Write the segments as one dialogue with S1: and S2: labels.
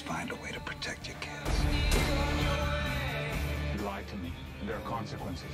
S1: find a way to protect your kids. You lied to me. There are consequences.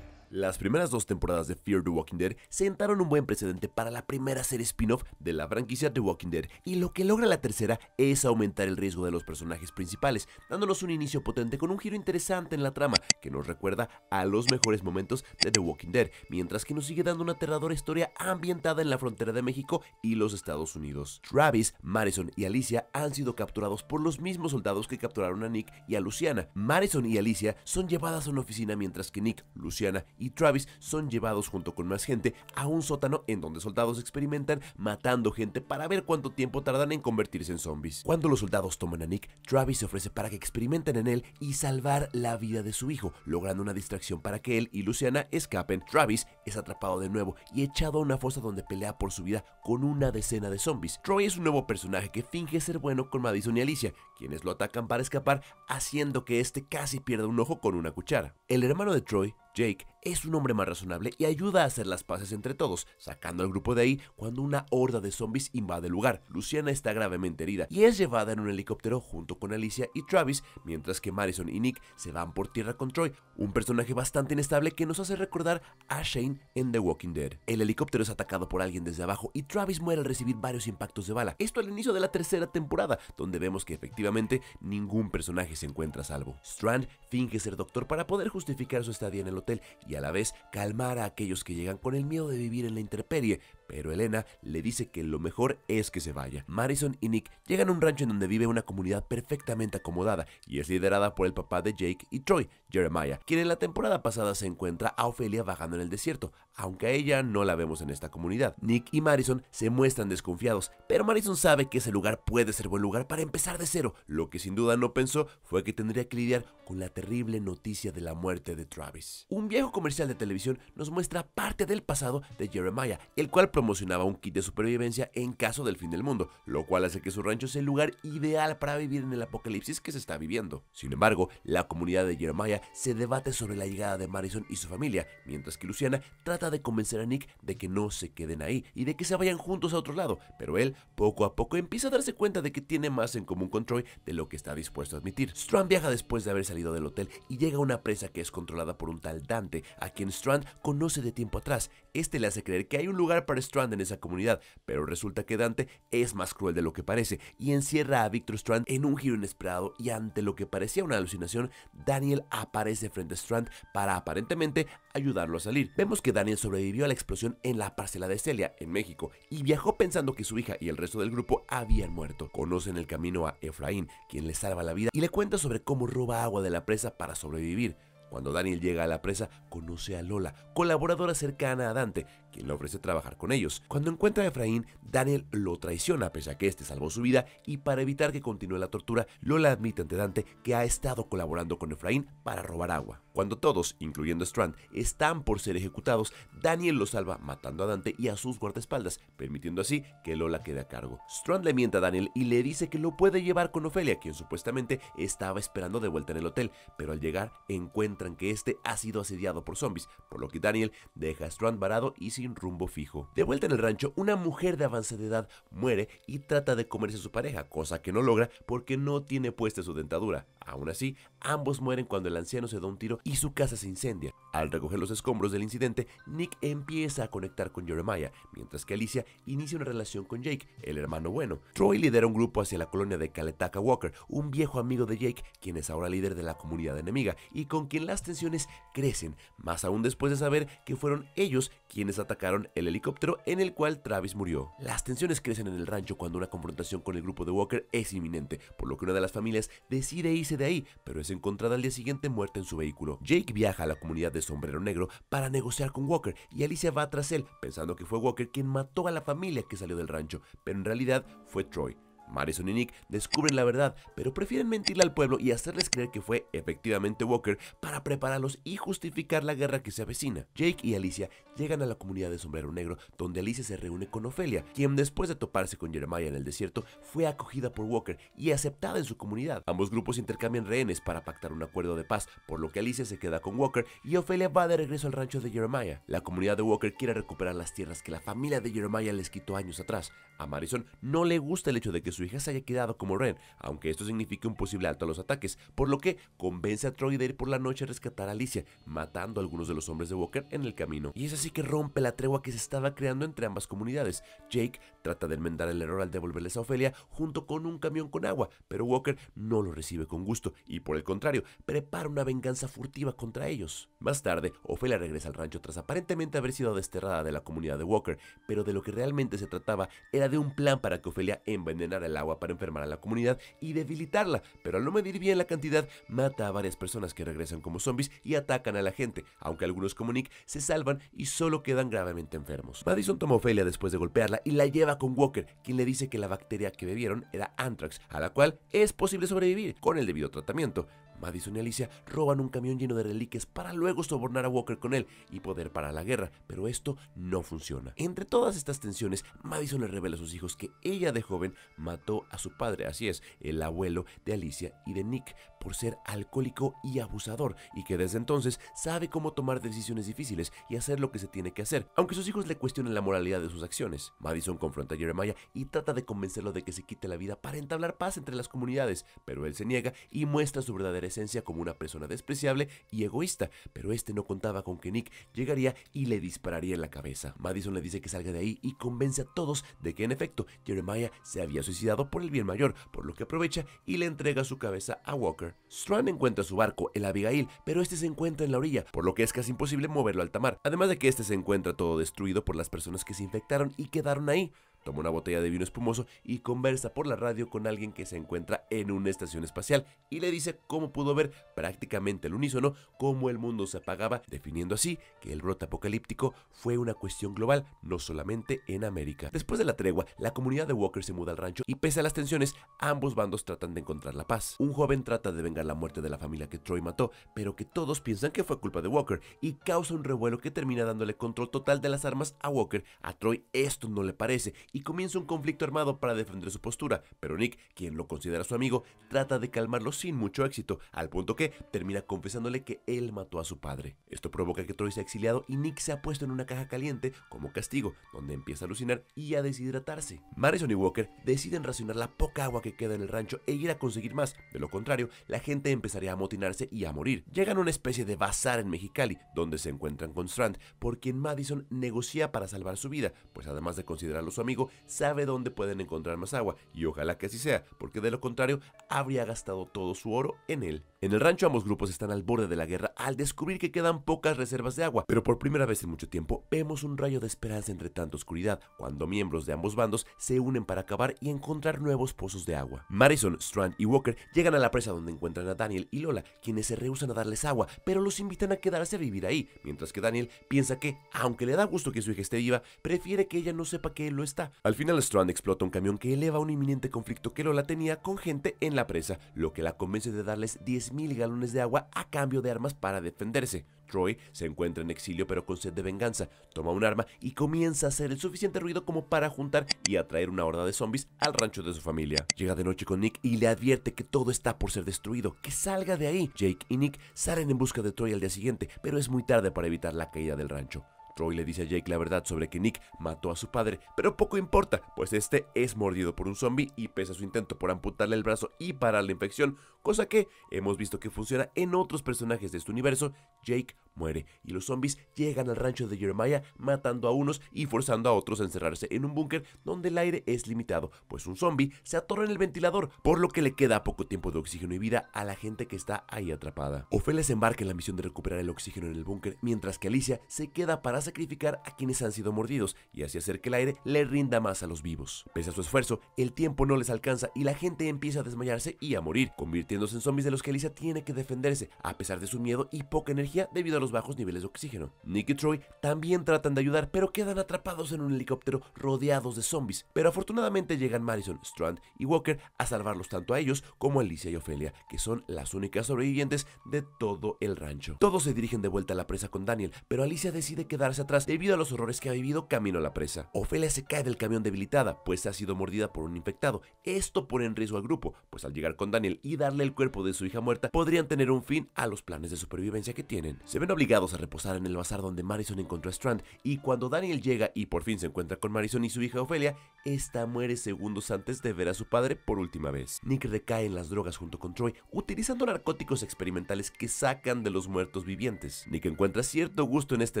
S1: Las primeras dos temporadas de Fear the Walking Dead sentaron un buen precedente para la primera serie spin-off de la franquicia The Walking Dead, y lo que logra la tercera es aumentar el riesgo de los personajes principales, dándonos un inicio potente con un giro interesante en la trama que nos recuerda a los mejores momentos de The Walking Dead, mientras que nos sigue dando una aterradora historia ambientada en la frontera de México y los Estados Unidos. Travis, Madison y Alicia han sido capturados por los mismos soldados que capturaron a Nick y a Luciana. Madison y Alicia son llevadas a una oficina mientras que Nick, Luciana y y Travis son llevados junto con más gente a un sótano en donde soldados experimentan matando gente para ver cuánto tiempo tardan en convertirse en zombies. Cuando los soldados toman a Nick, Travis se ofrece para que experimenten en él y salvar la vida de su hijo, logrando una distracción para que él y Luciana escapen. Travis es atrapado de nuevo y echado a una fosa donde pelea por su vida con una decena de zombies. Troy es un nuevo personaje que finge ser bueno con Madison y Alicia, quienes lo atacan para escapar haciendo que este casi pierda un ojo con una cuchara. El hermano de Troy Jake es un hombre más razonable y ayuda a hacer las paces entre todos, sacando al grupo de ahí cuando una horda de zombies invade el lugar. Luciana está gravemente herida y es llevada en un helicóptero junto con Alicia y Travis, mientras que Marison y Nick se van por tierra con Troy, un personaje bastante inestable que nos hace recordar a Shane en The Walking Dead. El helicóptero es atacado por alguien desde abajo y Travis muere al recibir varios impactos de bala. Esto al inicio de la tercera temporada, donde vemos que efectivamente ningún personaje se encuentra a salvo. Strand finge ser doctor para poder justificar su estadía en el hotel y a la vez calmar a aquellos que llegan con el miedo de vivir en la intemperie, pero Elena le dice que lo mejor es que se vaya. Marison y Nick llegan a un rancho en donde vive una comunidad perfectamente acomodada y es liderada por el papá de Jake y Troy, Jeremiah, quien en la temporada pasada se encuentra a Ophelia bajando en el desierto, aunque a ella no la vemos en esta comunidad. Nick y Marison se muestran desconfiados, pero Marison sabe que ese lugar puede ser buen lugar para empezar de cero. Lo que sin duda no pensó fue que tendría que lidiar con la terrible noticia de la muerte de Travis. Un viejo comercial de televisión nos muestra parte del pasado de Jeremiah, el cual promocionaba un kit de supervivencia en caso del fin del mundo, lo cual hace que su rancho sea el lugar ideal para vivir en el apocalipsis que se está viviendo. Sin embargo, la comunidad de Jeremiah se debate sobre la llegada de Marison y su familia, mientras que Luciana trata de convencer a Nick de que no se queden ahí y de que se vayan juntos a otro lado, pero él poco a poco empieza a darse cuenta de que tiene más en común con Troy de lo que está dispuesto a admitir. Strand viaja después de haber salido del hotel y llega a una presa que es controlada por un tal Dante, a quien Strand conoce de tiempo atrás. Este le hace creer que hay un lugar para Strand en esa comunidad, pero resulta que Dante es más cruel de lo que parece y encierra a Victor Strand en un giro inesperado y ante lo que parecía una alucinación, Daniel aparece frente a Strand para aparentemente ayudarlo a salir. Vemos que Daniel sobrevivió a la explosión en la parcela de Celia, en México, y viajó pensando que su hija y el resto del grupo habían muerto. Conocen el camino a Efraín, quien le salva la vida y le cuenta sobre cómo roba agua de la presa para sobrevivir. Cuando Daniel llega a la presa, conoce a Lola, colaboradora cercana a Dante, quien le ofrece trabajar con ellos. Cuando encuentra a Efraín, Daniel lo traiciona pese a que este salvó su vida y para evitar que continúe la tortura, Lola admite ante Dante que ha estado colaborando con Efraín para robar agua. Cuando todos, incluyendo Strand, están por ser ejecutados, Daniel lo salva matando a Dante y a sus guardaespaldas, permitiendo así que Lola quede a cargo. Strand le miente a Daniel y le dice que lo puede llevar con Ofelia, quien supuestamente estaba esperando de vuelta en el hotel, pero al llegar encuentran que este ha sido asediado por zombies, por lo que Daniel deja a Strand varado y sigue rumbo fijo. De vuelta en el rancho, una mujer de avanzada edad muere y trata de comerse a su pareja, cosa que no logra porque no tiene puesta su dentadura. Aún así, ambos mueren cuando el anciano se da un tiro y su casa se incendia. Al recoger los escombros del incidente, Nick empieza a conectar con Jeremiah, mientras que Alicia inicia una relación con Jake, el hermano bueno. Troy lidera un grupo hacia la colonia de Caletaca Walker, un viejo amigo de Jake, quien es ahora líder de la comunidad enemiga y con quien las tensiones crecen, más aún después de saber que fueron ellos quienes atacaron el helicóptero en el cual Travis murió. Las tensiones crecen en el rancho cuando una confrontación con el grupo de Walker es inminente, por lo que una de las familias decide irse de ahí, pero es encontrada al día siguiente muerta en su vehículo. Jake viaja a la comunidad de Sombrero Negro para negociar con Walker y Alicia va tras él, pensando que fue Walker quien mató a la familia que salió del rancho, pero en realidad fue Troy. Marison y Nick descubren la verdad, pero prefieren mentirle al pueblo y hacerles creer que fue efectivamente Walker para prepararlos y justificar la guerra que se avecina. Jake y Alicia llegan a la comunidad de Sombrero Negro, donde Alicia se reúne con Ofelia, quien después de toparse con Jeremiah en el desierto, fue acogida por Walker y aceptada en su comunidad. Ambos grupos intercambian rehenes para pactar un acuerdo de paz, por lo que Alicia se queda con Walker y Ofelia va de regreso al rancho de Jeremiah. La comunidad de Walker quiere recuperar las tierras que la familia de Jeremiah les quitó años atrás. A Marison no le gusta el hecho de que su se haya quedado como Ren, aunque esto signifique un posible alto a los ataques, por lo que convence a Troy de ir por la noche a rescatar a Alicia, matando a algunos de los hombres de Walker en el camino. Y es así que rompe la tregua que se estaba creando entre ambas comunidades. Jake trata de enmendar el error al devolverles a Ofelia junto con un camión con agua, pero Walker no lo recibe con gusto y por el contrario, prepara una venganza furtiva contra ellos. Más tarde, Ofelia regresa al rancho tras aparentemente haber sido desterrada de la comunidad de Walker, pero de lo que realmente se trataba era de un plan para que Ofelia envenenara el agua para enfermar a la comunidad y debilitarla, pero al no medir bien la cantidad, mata a varias personas que regresan como zombies y atacan a la gente, aunque algunos como Nick se salvan y solo quedan gravemente enfermos. Madison toma a Ophelia después de golpearla y la lleva con Walker, quien le dice que la bacteria que bebieron era Anthrax, a la cual es posible sobrevivir con el debido tratamiento. Madison y Alicia roban un camión lleno de reliquias para luego sobornar a Walker con él y poder para la guerra, pero esto no funciona. Entre todas estas tensiones, Madison le revela a sus hijos que ella de joven mató a su padre, así es, el abuelo de Alicia y de Nick, por ser alcohólico y abusador, y que desde entonces sabe cómo tomar decisiones difíciles y hacer lo que se tiene que hacer, aunque sus hijos le cuestionen la moralidad de sus acciones. Madison confronta a Jeremiah y trata de convencerlo de que se quite la vida para entablar paz entre las comunidades, pero él se niega y muestra su verdadera esencia como una persona despreciable y egoísta, pero este no contaba con que Nick llegaría y le dispararía en la cabeza. Madison le dice que salga de ahí y convence a todos de que en efecto Jeremiah se había suicidado por el bien mayor, por lo que aprovecha y le entrega su cabeza a Walker. Strand encuentra su barco, el Abigail, pero este se encuentra en la orilla, por lo que es casi imposible moverlo al tamar, además de que este se encuentra todo destruido por las personas que se infectaron y quedaron ahí toma una botella de vino espumoso y conversa por la radio con alguien que se encuentra en una estación espacial y le dice cómo pudo ver prácticamente al unísono cómo el mundo se apagaba, definiendo así que el brote apocalíptico fue una cuestión global, no solamente en América. Después de la tregua, la comunidad de Walker se muda al rancho y pese a las tensiones, ambos bandos tratan de encontrar la paz. Un joven trata de vengar la muerte de la familia que Troy mató, pero que todos piensan que fue culpa de Walker y causa un revuelo que termina dándole control total de las armas a Walker. A Troy esto no le parece y comienza un conflicto armado para defender su postura, pero Nick, quien lo considera su amigo, trata de calmarlo sin mucho éxito, al punto que termina confesándole que él mató a su padre. Esto provoca que Troy sea exiliado y Nick se ha puesto en una caja caliente como castigo, donde empieza a alucinar y a deshidratarse. Madison y Walker deciden racionar la poca agua que queda en el rancho e ir a conseguir más, de lo contrario, la gente empezaría a amotinarse y a morir. Llegan a una especie de bazar en Mexicali, donde se encuentran con Strand, por quien Madison negocia para salvar su vida, pues además de considerarlo su amigo, sabe dónde pueden encontrar más agua, y ojalá que así sea, porque de lo contrario habría gastado todo su oro en él en el rancho ambos grupos están al borde de la guerra al descubrir que quedan pocas reservas de agua, pero por primera vez en mucho tiempo vemos un rayo de esperanza entre tanta oscuridad, cuando miembros de ambos bandos se unen para acabar y encontrar nuevos pozos de agua. Marison Strand y Walker llegan a la presa donde encuentran a Daniel y Lola, quienes se rehusan a darles agua, pero los invitan a quedarse a vivir ahí, mientras que Daniel piensa que, aunque le da gusto que su hija esté viva, prefiere que ella no sepa que él lo está. Al final Strand explota un camión que eleva un inminente conflicto que Lola tenía con gente en la presa, lo que la convence de darles 10 mil galones de agua a cambio de armas para defenderse. Troy se encuentra en exilio pero con sed de venganza, toma un arma y comienza a hacer el suficiente ruido como para juntar y atraer una horda de zombies al rancho de su familia. Llega de noche con Nick y le advierte que todo está por ser destruido, que salga de ahí. Jake y Nick salen en busca de Troy al día siguiente, pero es muy tarde para evitar la caída del rancho. Troy le dice a Jake la verdad sobre que Nick mató a su padre, pero poco importa, pues este es mordido por un zombie y pese a su intento por amputarle el brazo y parar la infección, cosa que hemos visto que funciona en otros personajes de este universo, Jake muere y los zombies llegan al rancho de Jeremiah matando a unos y forzando a otros a encerrarse en un búnker donde el aire es limitado, pues un zombie se atorra en el ventilador, por lo que le queda poco tiempo de oxígeno y vida a la gente que está ahí atrapada. Ophelia se embarca en la misión de recuperar el oxígeno en el búnker, mientras que Alicia se queda para sacrificar a quienes han sido mordidos y así hacer que el aire le rinda más a los vivos. Pese a su esfuerzo, el tiempo no les alcanza y la gente empieza a desmayarse y a morir, convirtiendo en zombies de los que Alicia tiene que defenderse, a pesar de su miedo y poca energía debido a los bajos niveles de oxígeno. Nick y Troy también tratan de ayudar, pero quedan atrapados en un helicóptero rodeados de zombies, pero afortunadamente llegan Madison, Strand y Walker a salvarlos tanto a ellos como a Alicia y Ofelia, que son las únicas sobrevivientes de todo el rancho. Todos se dirigen de vuelta a la presa con Daniel, pero Alicia decide quedarse atrás debido a los horrores que ha vivido camino a la presa. Ofelia se cae del camión debilitada, pues ha sido mordida por un infectado. Esto pone en riesgo al grupo, pues al llegar con Daniel y darle el cuerpo de su hija muerta podrían tener un fin a los planes de supervivencia que tienen. Se ven obligados a reposar en el bazar donde Marison encontró a Strand y cuando Daniel llega y por fin se encuentra con Marison y su hija Ophelia, esta muere segundos antes de ver a su padre por última vez. Nick recae en las drogas junto con Troy, utilizando narcóticos experimentales que sacan de los muertos vivientes. Nick encuentra cierto gusto en este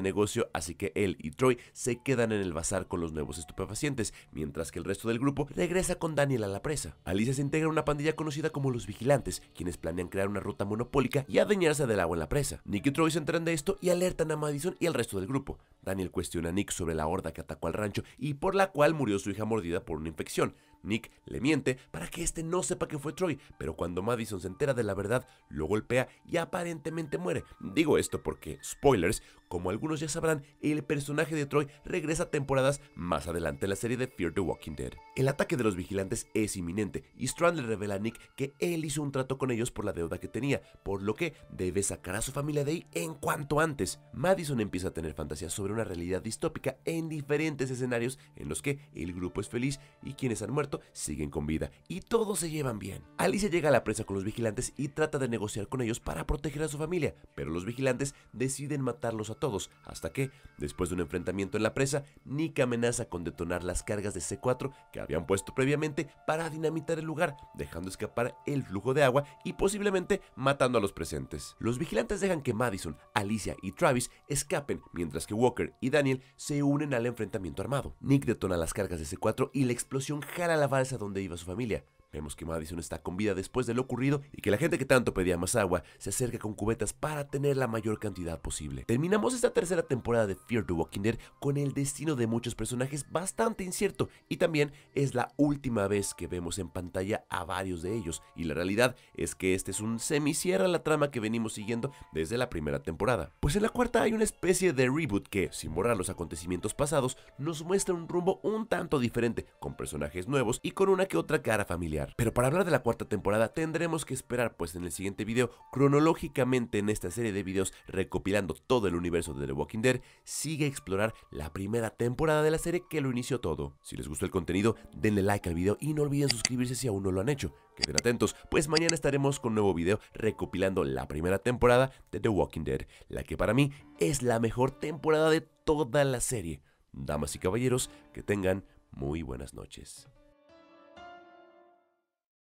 S1: negocio, así que él y Troy se quedan en el bazar con los nuevos estupefacientes, mientras que el resto del grupo regresa con Daniel a la presa. Alicia se integra a una pandilla conocida como los Vigilantes, quienes planean crear una ruta monopólica y adueñarse del agua en la presa. Nick y Troy se enteran de esto y alertan a Madison y al resto del grupo. Daniel cuestiona a Nick sobre la horda que atacó al rancho y por la cual murió su hija mordida por una infección. Nick le miente para que este no sepa que fue Troy, pero cuando Madison se entera de la verdad, lo golpea y aparentemente muere. Digo esto porque, spoilers, como algunos ya sabrán, el personaje de Troy regresa temporadas más adelante en la serie de Fear the Walking Dead. El ataque de los vigilantes es inminente y Strand le revela a Nick que él hizo un trato con ellos por la deuda que tenía, por lo que debe sacar a su familia de ahí en cuanto antes. Madison empieza a tener fantasías sobre una realidad distópica en diferentes escenarios en los que el grupo es feliz y quienes han muerto siguen con vida y todos se llevan bien. Alicia llega a la presa con los vigilantes y trata de negociar con ellos para proteger a su familia, pero los vigilantes deciden matarlos a todos, hasta que, después de un enfrentamiento en la presa, Nick amenaza con detonar las cargas de C4 que habían puesto previamente para dinamitar el lugar, dejando escapar el flujo de agua y posiblemente matando a los presentes. Los vigilantes dejan que Madison, Alicia y Travis escapen, mientras que Walker y Daniel se unen al enfrentamiento armado. Nick detona las cargas de C4 y la explosión jala la la donde iba su familia, Vemos que Madison está con vida después de lo ocurrido y que la gente que tanto pedía más agua se acerca con cubetas para tener la mayor cantidad posible. Terminamos esta tercera temporada de Fear the Walking Dead con el destino de muchos personajes bastante incierto y también es la última vez que vemos en pantalla a varios de ellos y la realidad es que este es un semicierra la trama que venimos siguiendo desde la primera temporada. Pues en la cuarta hay una especie de reboot que, sin borrar los acontecimientos pasados, nos muestra un rumbo un tanto diferente, con personajes nuevos y con una que otra cara familiar pero para hablar de la cuarta temporada tendremos que esperar pues en el siguiente video, cronológicamente en esta serie de videos recopilando todo el universo de The Walking Dead, sigue a explorar la primera temporada de la serie que lo inició todo. Si les gustó el contenido, denle like al video y no olviden suscribirse si aún no lo han hecho. Queden atentos, pues mañana estaremos con un nuevo video recopilando la primera temporada de The Walking Dead, la que para mí es la mejor temporada de toda la serie. Damas y caballeros, que tengan muy buenas noches.